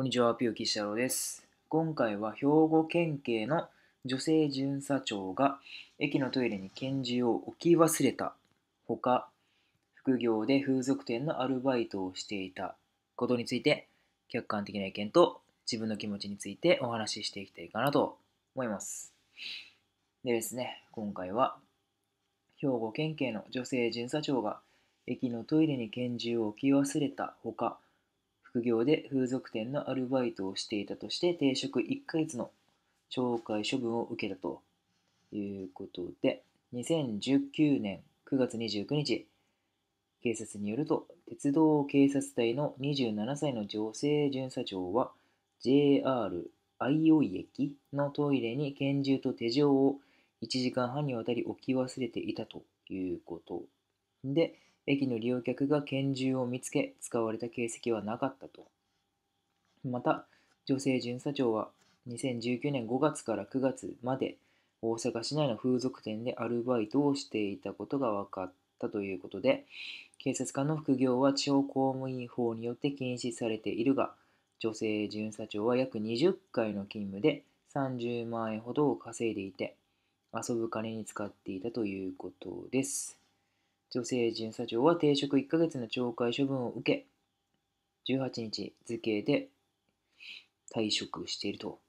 こんにちは、ピュー岸太郎です。今回は兵庫県警の女性巡査長が駅のトイレに拳銃を置き忘れたほか、副業で風俗店のアルバイトをしていたことについて、客観的な意見と自分の気持ちについてお話ししていきたいかなと思います。でですね、今回は兵庫県警の女性巡査長が駅のトイレに拳銃を置き忘れたほか、副業で風俗店のアルバイトをしていたとして停職1ヶ月の懲戒処分を受けたということで2019年9月29日警察によると鉄道警察隊の27歳の女性巡査長は JR 相生駅のトイレに拳銃と手錠を1時間半にわたり置き忘れていたということで駅の利用客が拳銃を見つけ使われた形跡はなかったとまた女性巡査長は2019年5月から9月まで大阪市内の風俗店でアルバイトをしていたことが分かったということで警察官の副業は地方公務員法によって禁止されているが女性巡査長は約20回の勤務で30万円ほどを稼いでいて遊ぶ金に使っていたということです。女性巡査長は停職1ヶ月の懲戒処分を受け、18日付で退職していると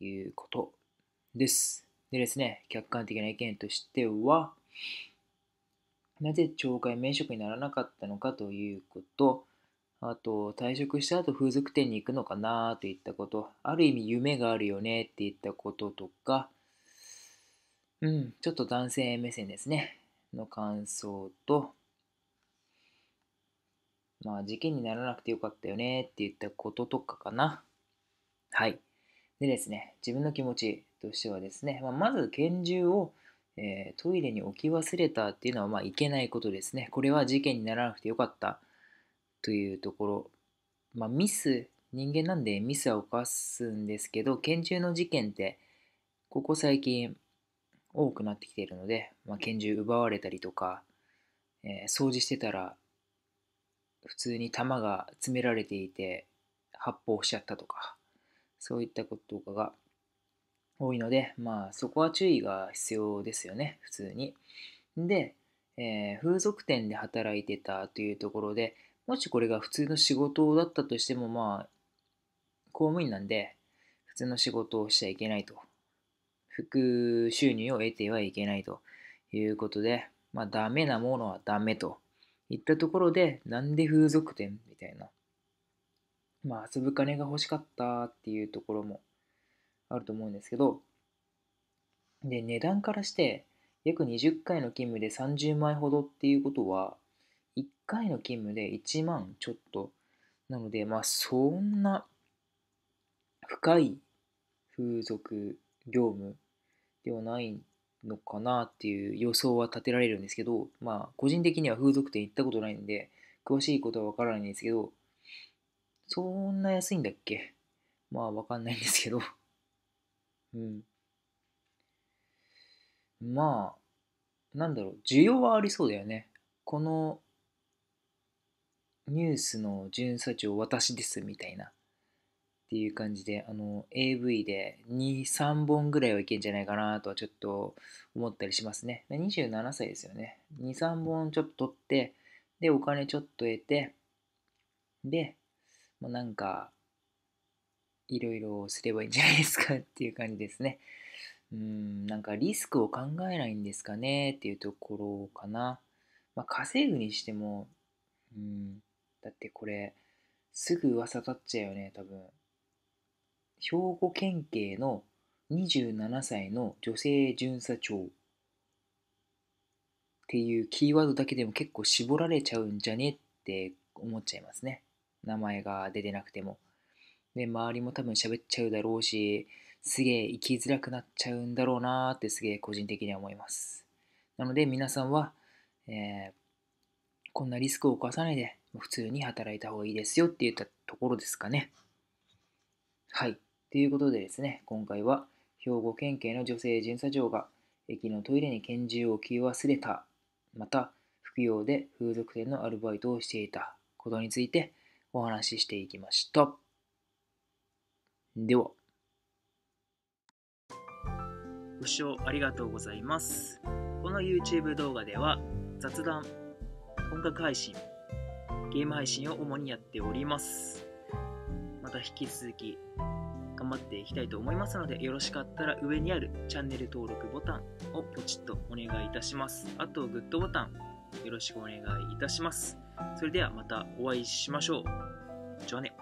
いうことです。でですね、客観的な意見としては、なぜ懲戒免職にならなかったのかということ、あと、退職した後風俗店に行くのかなといったこと、ある意味夢があるよねっていったこととか、うん、ちょっと男性目線ですね。の感想と、まあ、事件にならなくてよかったよねって言ったこととかかな。はい。でですね、自分の気持ちとしてはですね、まあ、まず拳銃を、えー、トイレに置き忘れたっていうのは、まあ、いけないことですね。これは事件にならなくてよかったというところ。まあ、ミス、人間なんでミスは犯すんですけど、拳銃の事件って、ここ最近、多くなってきているので、まあ、拳銃奪われたりとか、えー、掃除してたら普通に弾が詰められていて発砲しちゃったとかそういったこととかが多いので、まあ、そこは注意が必要ですよね普通に。で、えー、風俗店で働いてたというところでもしこれが普通の仕事だったとしてもまあ公務員なんで普通の仕事をしちゃいけないと副収入を得てはいけないということで、まあ、ダメなものはダメといったところで、なんで風俗店みたいな。まあ、遊ぶ金が欲しかったっていうところもあると思うんですけど、で、値段からして、約20回の勤務で30万円ほどっていうことは、1回の勤務で1万ちょっと。なので、まあ、そんな深い風俗業務ではないのかなっていう予想は立てられるんですけど、まあ、個人的には風俗店行ったことないんで、詳しいことはわからないんですけど、そんな安いんだっけまあ、わかんないんですけど。うん。まあ、なんだろう、需要はありそうだよね。このニュースの巡査長私ですみたいなっていう感じで、あの、AV で2、3本ぐらいはいけんじゃないかなとはちょっと思ったりしますね。27歳ですよね。2、3本ちょっと取って、で、お金ちょっと得て、で、まあ、なんか、いろいろすればいいんじゃないですかっていう感じですね。うん、なんかリスクを考えないんですかねっていうところかな。まあ、稼ぐにしても、うん、だってこれ、すぐ噂立っちゃうよね、多分。兵庫県警の27歳の女性巡査長っていうキーワードだけでも結構絞られちゃうんじゃねって思っちゃいますね。名前が出てなくても。で、周りも多分喋っちゃうだろうし、すげえ生きづらくなっちゃうんだろうなーってすげえ個人的には思います。なので皆さんは、えー、こんなリスクを犯さないで普通に働いた方がいいですよって言ったところですかね。はい。ということでですね、今回は兵庫県警の女性巡査長が駅のトイレに拳銃を置き忘れた、また服用で風俗店のアルバイトをしていたことについてお話ししていきました。では。ご視聴ありがとうございます。この YouTube 動画では雑談、音楽配信、ゲーム配信を主にやっております。また引き続き頑張っていきたいと思いますのでよろしかったら上にあるチャンネル登録ボタンをポチッとお願いいたしますあとグッドボタンよろしくお願いいたしますそれではまたお会いしましょうじゃあね